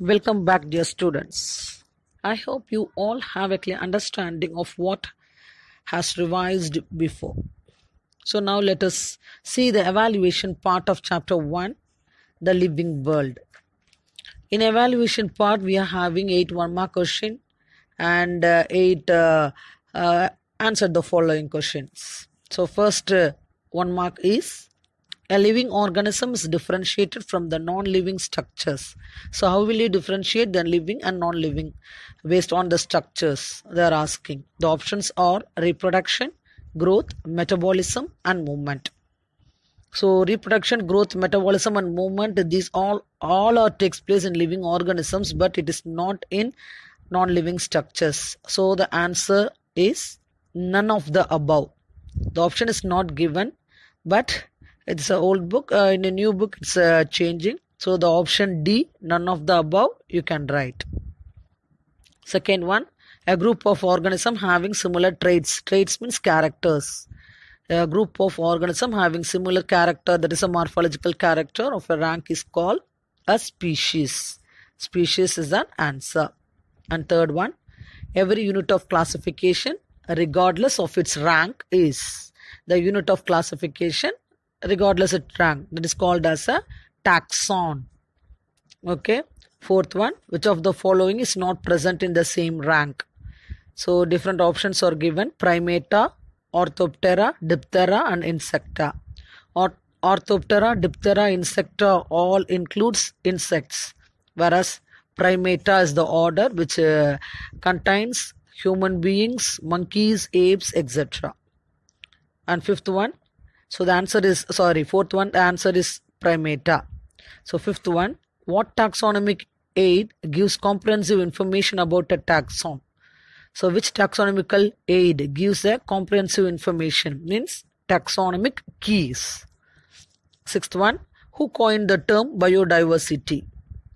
Welcome back, dear students. I hope you all have a clear understanding of what has revised before. So, now let us see the evaluation part of chapter 1 The Living World. In evaluation part, we are having 8 one mark question and uh, 8 uh, uh, answer the following questions. So, first uh, one mark is a living organism is differentiated from the non living structures. So, how will you differentiate the living and non living based on the structures they are asking? The options are reproduction, growth, metabolism, and movement. So, reproduction, growth, metabolism, and movement these all, all are takes place in living organisms, but it is not in non living structures. So, the answer is none of the above. The option is not given, but it's an old book uh, in a new book it's uh, changing so the option d none of the above you can write second one a group of organism having similar traits traits means characters a group of organism having similar character that is a morphological character of a rank is called a species species is an answer and third one every unit of classification regardless of its rank is the unit of classification regardless of rank that is called as a taxon okay fourth one which of the following is not present in the same rank so different options are given primata orthoptera diptera and insecta or orthoptera diptera insecta all includes insects whereas primata is the order which uh, contains human beings monkeys apes etc and fifth one so the answer is, sorry, fourth one, the answer is primata. So fifth one, what taxonomic aid gives comprehensive information about a taxon? So which taxonomical aid gives a comprehensive information? Means taxonomic keys. Sixth one, who coined the term biodiversity?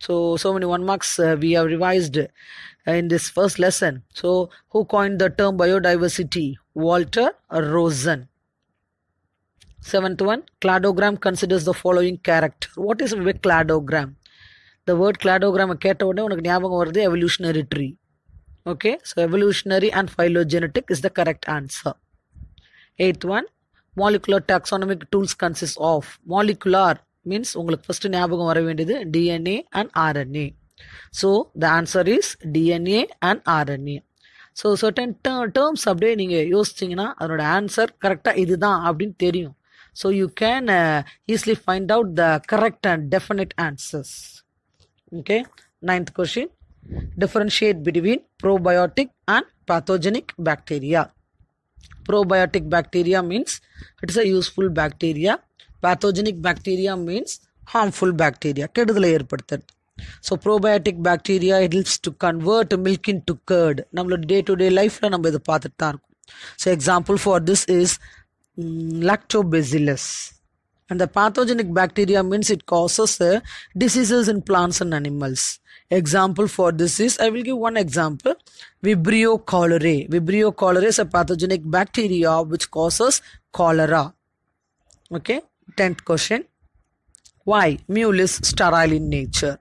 So, so many one marks uh, we have revised uh, in this first lesson. So, who coined the term biodiversity? Walter Rosen. Seventh one, cladogram considers the following character. What is cladogram? The word cladogram கேட்ட உடனே உனக்கு ஞாபகம் வருது evolutionary tree. Okay, so evolutionary and phylogenetic is the correct answer. Eighth one, molecular taxonomic tools consist of molecular means உங்களுக்கு first ஞாபகம் வர வேண்டியது DNA and RNA so the answer is DNA and RNA so certain terms அப்படியே நீங்கள் யோசிச்சிங்கன்னா அதனோட answer கரெக்டாக இதுதான் அப்படின்னு தெரியும் So you can uh, easily find out the correct and definite answers. Okay. Ninth question. Differentiate between probiotic and pathogenic bacteria. Probiotic bacteria means it's a useful bacteria. Pathogenic bacteria means harmful bacteria. so probiotic bacteria probiotic bacteria helps to convert milk into curd நம்மளோட day to day லைஃப்பில் நம்ம இதை பார்த்துட்டு தான் இருக்கும் so example Mm, lactobacillus and the pathogenic bacteria means it causes uh, diseases in plants and animals example for this is i will give one example vibrio cholerae vibrio cholerae is a pathogenic bacteria which causes cholera okay 10th question why mule is sterile in nature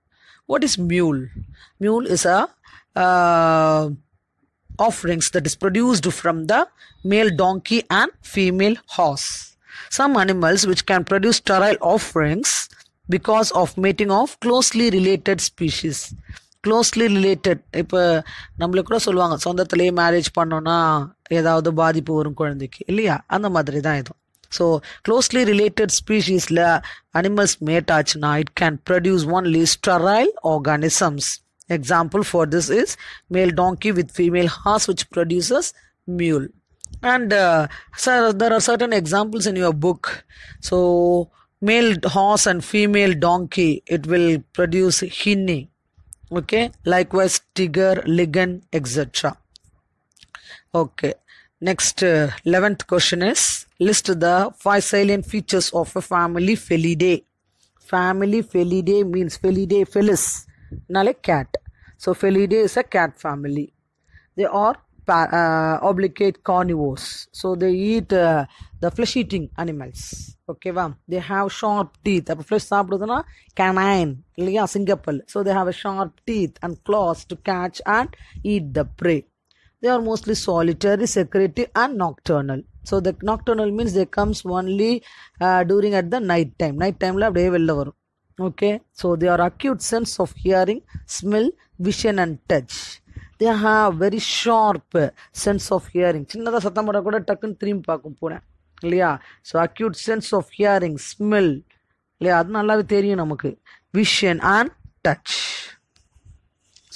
what is mule mule is a uh, offerings that is produced from the male donkey and female horse. Some animals which can produce sterile offerings because of mating of closely related species. Closely related இப்போ நம்மளை கூட சொல்லுவாங்க சொந்தத்துலேயே marriage பண்ணோன்னா ஏதாவது பாதிப்பு வரும் குழந்தைக்கு இல்லையா அந்த மாதிரி தான் இதுவும் ஸோ க்ளோஸ்லி ரிலேட்டட் ஸ்பீஷீஸில் அனிமல்ஸ் மேட் ஆச்சுன்னா it can produce only sterile organisms Example for this is male donkey with female horse which produces mule. And uh, there are certain examples in your book. So male horse and female donkey it will produce hinni. Okay, likewise tiger, ligand etc. Okay, next uh, 11th question is list the five salient features of a family felidae. Family felidae means felidae felis, not cat. So Felidae is a cat family. They are uh, obligate carnivores. So they eat uh, the flesh eating animals. Okay, wow. they have sharp teeth. Flesh canine, Singapore. So they have a sharp teeth and claws to catch and eat the prey. They are mostly solitary, secretive, and nocturnal. So the nocturnal means they comes only uh, during at the night time. Night time, day will over okay so they are acute sense of hearing smell vision and touch they have very sharp sense of hearing சின்னதாக சத்தம் போட கூட டக்குன்னு திரும்பி பார்க்கும் பூனை இல்லையா so acute sense of hearing smell இல்லையா அது நல்லாவே தெரியும் நமக்கு vision and touch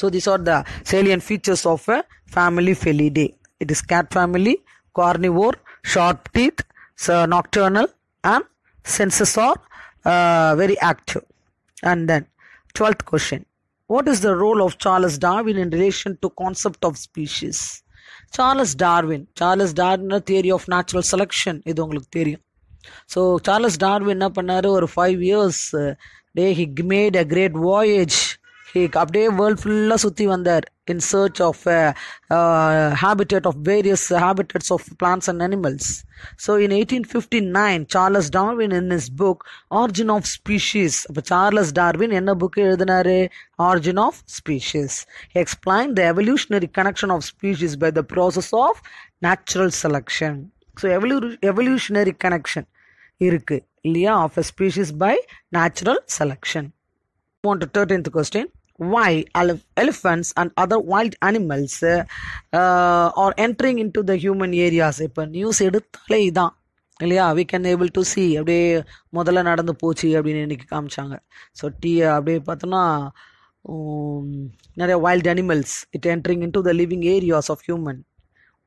so this are the salient features of a family Felidae it is cat family carnivore sharp teeth nocturnal and senses are very active and then 12th question what is the role of charles darwin in relation to concept of species charles darwin charles darwin theory of natural selection இது உங்களுக்கு so charles darwin என்ன பண்ணாரு ஒரு 5 years day he made a great voyage he அப்படியே world ஃபுல்லாக சுற்றி வந்தார் in search of habitat of various habitats of plants and animals so in eighteen fifty nine Charles Darwin in his book origin of species இப்போ Charles Darwin என்ன book எழுதினாரு origin of species explain the evolutionary connection of species by the process of natural selection so evolu evolutionary connection இருக்குது இல்லையா of a species by natural selection போன்ற thirteenth question why elephants and other wild animals uh, are entering into the human areas இப்போ news எடுத்தாலே இதான் இல்லையா we can able to see அப்படியே முதல்ல நடந்து போச்சு அப்படின்னு இன்றைக்கி காமிச்சாங்க ஸோ டீ அப்படியே பார்த்தோன்னா நிறைய wild animals it entering into the living areas of human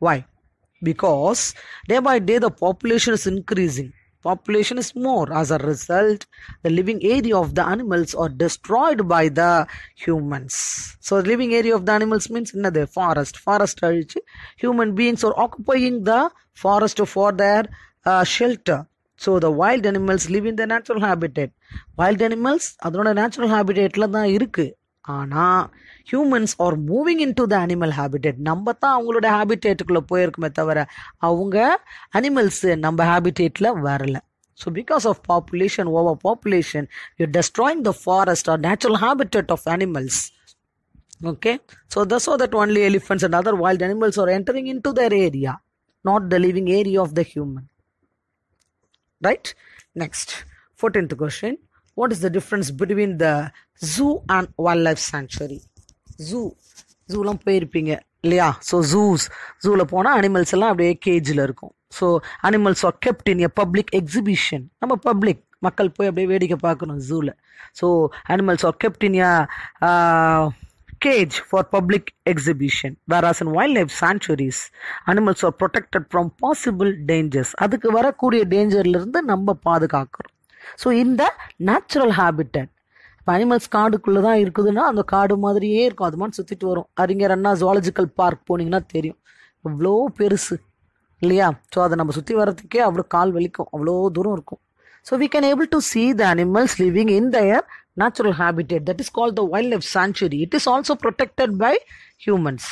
why because day by day the population is increasing population is more. As a result, the living area of the animals are destroyed by the humans. So, living area of the animals means another forest. Forest, human beings are occupying the forest for their uh, shelter. So, the wild animals live in the natural habitat. Wild animals அதனோட natural ஹேபிடேட்டில் தான் இருக்குது ஆனால் humans are moving into the animal habitat நம்ம தான் அவங்களோட ஹேபிடேட்டுக்குள்ளே போயிருக்குமே தவிர அவங்க அனிமல்ஸு நம்ம ஹேபிடேட்டில் வரல so because of population over population you destroying the forest or natural habitat of animals okay so the so that only elephants and other wild animals are entering into their area not the living area of the human right next fourteenth question what is the difference between the zoo and wild life sanctuary zoo ஜூலாம் போயிருப்பீங்க இல்லையா so juice ஜூவில் போனால் animals எல்லாம் அப்படியே கேஜில் இருக்கும் so animals are kept in a public exhibition நம்ம public மக்கள் போய் அப்படியே வேடிக்கை பார்க்கணும் ஜூவில் so animals are kept in public for whereas whereas wild life sanctuaries animals are protected from possible dangers அதுக்கு வரக்கூடிய டேஞ்சர்ல நம்ம பாதுகாக்கிறோம் ஸோ இந்த நேச்சுரல் ஹேபிட்டட் இப்போ அனிமல்ஸ் காடுக்குள்ளே தான் இருக்குதுன்னா அந்த காடு மாதிரியே இருக்கும் அது மாதிரி சுற்றிட்டு வரும் அறிஞர் அண்ணா ஜுவாலஜிக்கல் பார்க் போனீங்கன்னா தெரியும் இவ்வளோ பெருசு இல்லையா ஸோ அதை நம்ம சுற்றி வர்றதுக்கே அவ்வளோ கால் வலிக்கும் அவ்வளோ தூரம் இருக்கும் so we can able to see the animals living in their natural habitat that is call the wild life sanctuary it is also protected by humans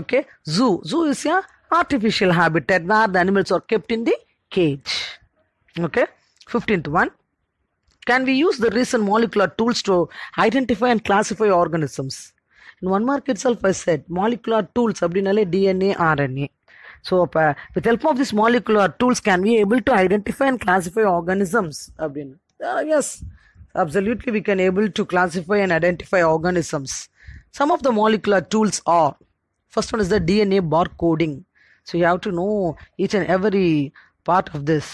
okay zoo zoo is a artificial habitat where the animals are kept in the cage okay 15th one can we use the recent molecular tools to identify and classify organisms in one mark itself i said molecular tools abdinale dna rna so uh, with help of these molecular tools can we able to identify and classify organisms uh, yes absolutely we can able to classify and identify organisms some of the molecular tools are first one is the dna barcoding so you have to know each and every part of this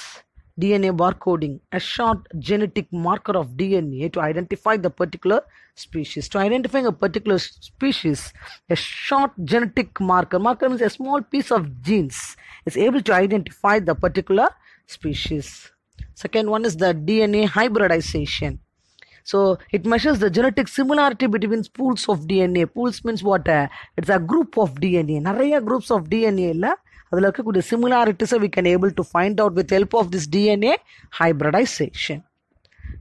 DNA barcoding, a short genetic marker of DNA to identify the particular species. To identifying a particular species, a short genetic marker, marker means a small piece of genes, is able to identify the particular species. Second one is the DNA hybridization. So it measures the genetic similarity between pools of DNA. Pools means what? It's a group of DNA. நிறைய groups of DNA இல்லை அதில் இருக்கக்கூடிய சிமிலாரிட்டிஸை we can able to find out with help of this DNA hybridization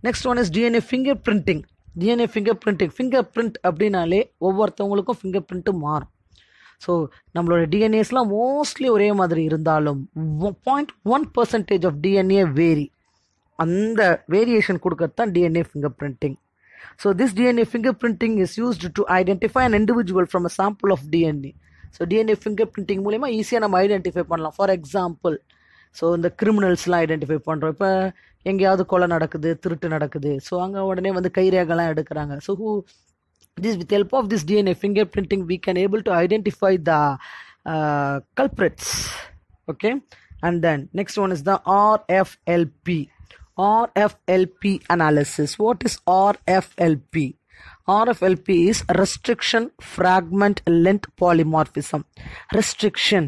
next one is DNA finger printing DNA finger printing finger print அப்படின்னாலே ஒவ்வொருத்தவங்களுக்கும் finger print மாறும் so நம்மளோட டிஎன்ஏஸ்லாம் mostly ஒரே மாதிரி இருந்தாலும் point one percentage of DNA vary அந்த variation கொடுக்கறது தான் DNA finger printing so this DNA finger printing is used to identify an individual from a sample of DNA so DNA finger printing மூலிமா ஈஸியாக நம்ம identify பண்ணலாம் for example so இந்த கிரிமினல்ஸ்லாம் identify பண்ணுறோம் இப்போ எங்கேயாவது கொலை நடக்குது திருட்டு நடக்குது ஸோ அங்கே உடனே வந்து கைரேகலாம் எடுக்கிறாங்க so who this with help of this DNA finger printing we can able to identify the culprits okay and then next one is the RFLP RFLP analysis. What is RFLP RFLP is restriction fragment length polymorphism. Restriction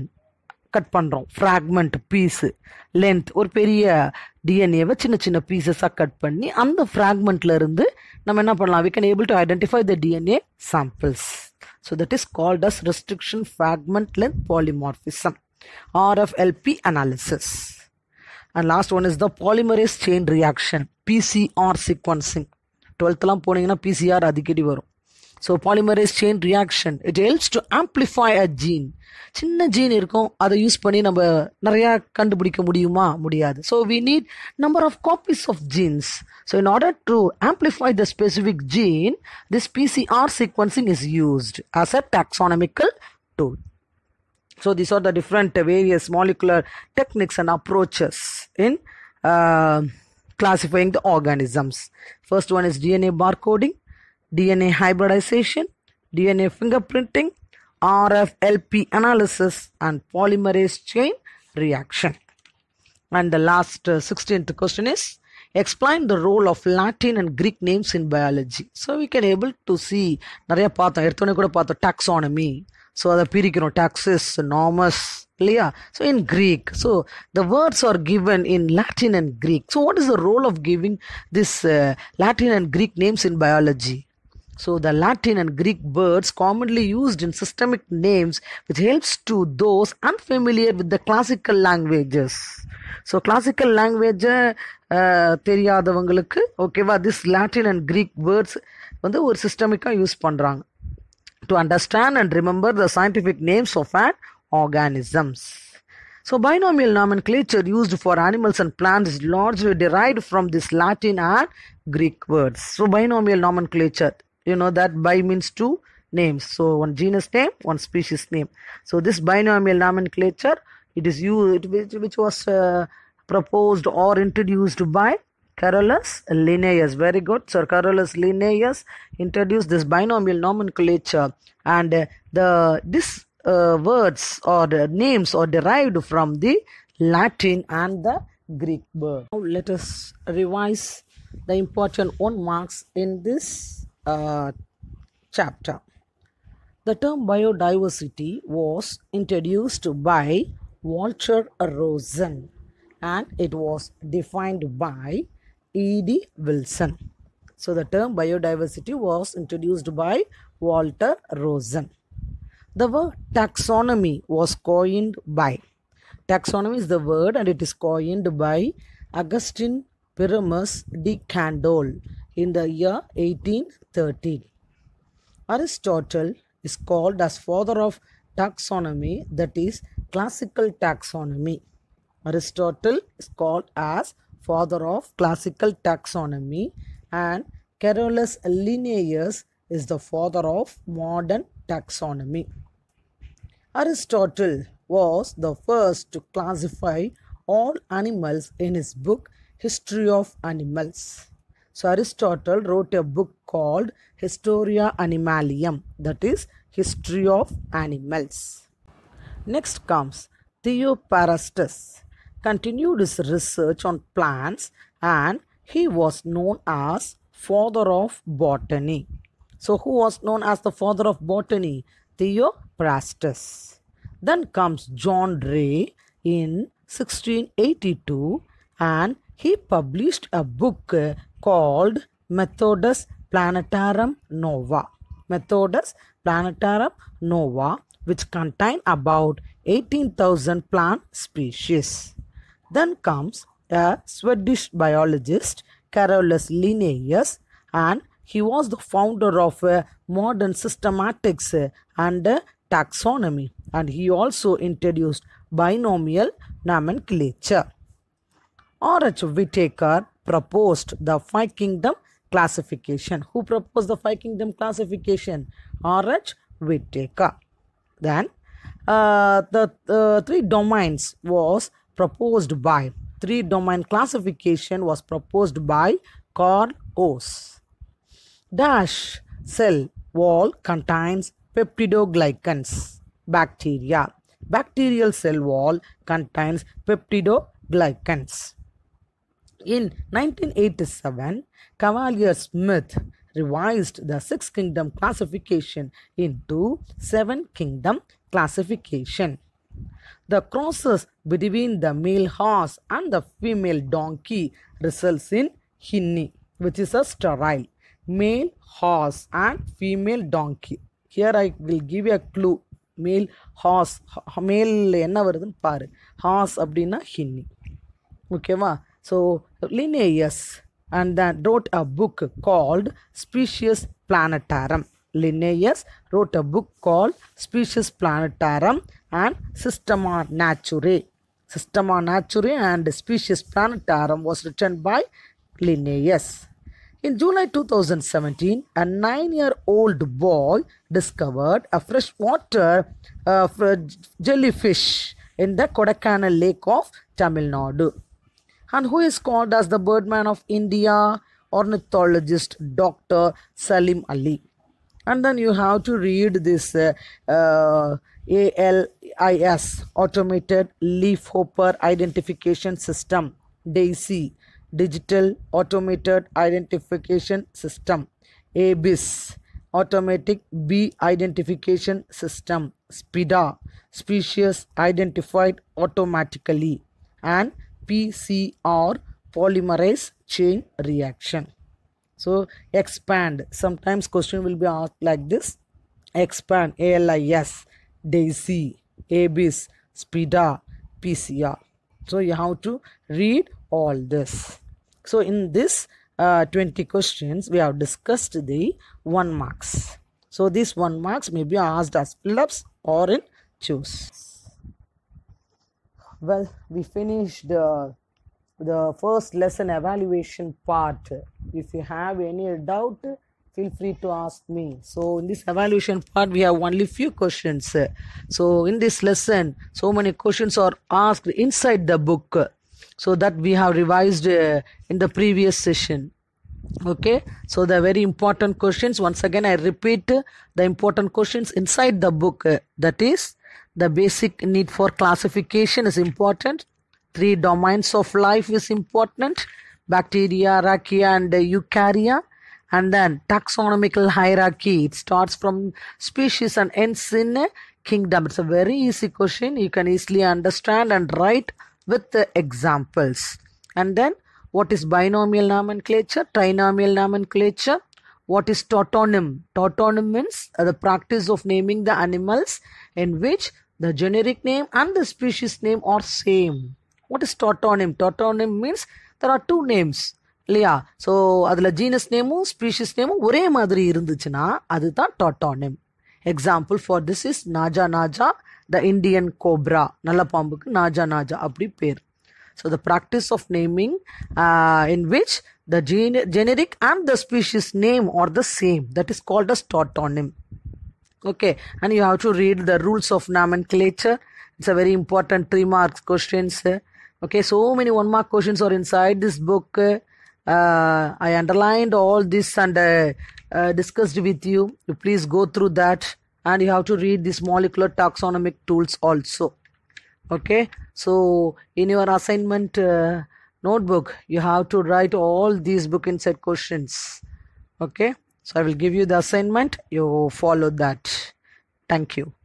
cut பண்ணுறோம் fragment piece length ஒரு பெரிய டிஎன்ஏவை சின்ன சின்ன பீசஸாக cut பண்ணி அந்த ஃப்ராக்மெண்ட்ல நம்ம என்ன பண்ணலாம் we can able to identify the DNA samples so that is called as restriction fragment length polymorphism RFLP analysis and last one is the polymerase chain reaction PCR sequencing டுவெல்த்லாம் போனீங்கன்னா பிசிஆர் அடிக்கடி வரும் so polymerase chain reaction it helps to amplify a gene சின்ன gene இருக்கும் அதை use பண்ணி நம்ம நிறையா கண்டுபிடிக்க முடியுமா முடியாது so we need number of copies of genes so in order to amplify the specific gene this PCR sequencing is used as a taxonomical tool so this are the different various molecular techniques and approaches in classifying the organisms. First one is DNA barcoding, DNA hybridization, DNA fingerprinting, RFLP analysis and polymerase chain reaction. And the last uh, 16th question is explain the role of Latin and Greek names in biology. So we can able to see taxonomy so அதை பிரிக்கிறோம் டாக்ஸஸ் நாமஸ் இல்லையா so in Greek so the words are given in Latin and Greek so what is the role of giving this Latin and Greek names in biology So the Latin and Greek words commonly used in systemic names which helps to those unfamiliar with the classical languages. So classical language தெரியாதவங்களுக்கு ஓகேவா this Latin and Greek words வந்து ஒரு சிஸ்டமிக்காக use பண்ணுறாங்க to understand and remember the scientific names of an organisms. So binomial nomenclature used for animals and plants is largely derived from this Latin and Greek words. So binomial nomenclature, you know that bi means two names. So one genus name, one species name. So this binomial nomenclature, it is used which, which was uh, proposed or introduced by Carolus Linnaeus. Very good. Sir Carolus Linnaeus introduced this binomial nomenclature and uh, the this uh, words or the names are derived from the Latin and the Greek word. Now let us revise the important one marks in this uh, chapter. The term biodiversity was introduced by Walter Rosen and it was defined by E.D. Wilson. So the term biodiversity was introduced by Walter Rosen. The word taxonomy was coined by. Taxonomy is the word and it is coined by Augustine Pyramus de Candolle in the year 1813. Aristotle is called as father of taxonomy that is classical taxonomy. Aristotle is called as father of classical taxonomy and Carolus Linnaeus is the father of modern taxonomy. Aristotle was the first to classify all animals in his book History of Animals. So Aristotle wrote a book called Historia Animalium that is History of Animals. Next comes Theoparastus continued his research on plants and he was known as father of botany. So who was known as the father of botany? Theophrastus. Then comes John Ray in 1682 and he published a book called Methodus Planetarum Nova. Methodus Planetarum Nova which contain about 18,000 plant species. Then comes a Swedish biologist, Carolus Linnaeus, and he was the founder of uh, modern systematics and taxonomy, and he also introduced binomial nomenclature. R.H. Whitaker proposed the five kingdom classification. Who proposed the five kingdom classification? R.H. Whitaker. Then uh, the uh, three domains was proposed by three domain classification was proposed by Carl Gauss. Dash cell wall contains peptidoglycans bacteria. Bacterial cell wall contains peptidoglycans. In 1987, Cavalier Smith revised the Six Kingdom classification into Seven Kingdom classification. The crosses between the male horse and the female donkey results in hinni, which is a sterile. Male horse and female donkey. Here I will give you a clue. Male horse, male என்ன வருதுன்னு பாரு has அப்படின்னா hinny. Okay, so Linnaeus and then wrote a book called *Species Plantarum Linnaeus wrote a book called Species Planetarum and Systema Naturae. Systema Naturae and Species Planetarum was written by Linnaeus. In July 2017, a nine-year-old boy discovered a freshwater uh, jellyfish in the Kodakana lake of Tamil Nadu. And who is called as the birdman of India? Ornithologist Dr. Salim Ali and then you have to read this uh, uh, ALIS Automated Leaf Hopper Identification System DAISY Digital Automated Identification System ABIS Automatic Bee Identification System SPIDA Species Identified Automatically and PCR Polymerase Chain Reaction so expand sometimes question will be asked like this expand ALIS daisy abis spida pcr so you have to read all this so in this uh, 20 questions we have discussed the one marks so these one marks may be asked as fill-ups or in choose well we finished uh, the first lesson evaluation part. If you have any doubt, feel free to ask me. So in this evaluation part, we have only few questions. So in this lesson, so many questions are asked inside the book. So that we have revised uh, in the previous session okay so the very important questions once again i repeat the important questions inside the book that is the basic need for classification is important three domains of life is important bacteria, archaea, and uh, eukarya. And then taxonomical hierarchy. It starts from species and ends in kingdom. It's a very easy question. You can easily understand and write with the examples. And then what is binomial nomenclature? Trinomial nomenclature. What is tautonym? Tautonym means the practice of naming the animals in which the generic name and the species name are same. What is tautonym tautonym means there are two names இல்லையா so அதில் genus நேமும் species நேமும் ஒரே மாதிரி இருந்துச்சுன்னா அதுதான் tautonym example for this is Naja Naja the Indian cobra நல்ல பாம்புக்கு நாஜா நாஜா அப்படி பேர் so the practice of naming in which the gene generic and the species name are the same that is called as tautonym okay and you have to read the rules of nomenclature it's a very important remarks questions okay so many one mark questions are inside this book uh, i underlined all this and uh, uh, discussed with you you please go through that and you have to read these molecular taxonomic tools also okay so in your assignment uh, notebook you have to write all these book inside questions okay so i will give you the assignment you follow that thank you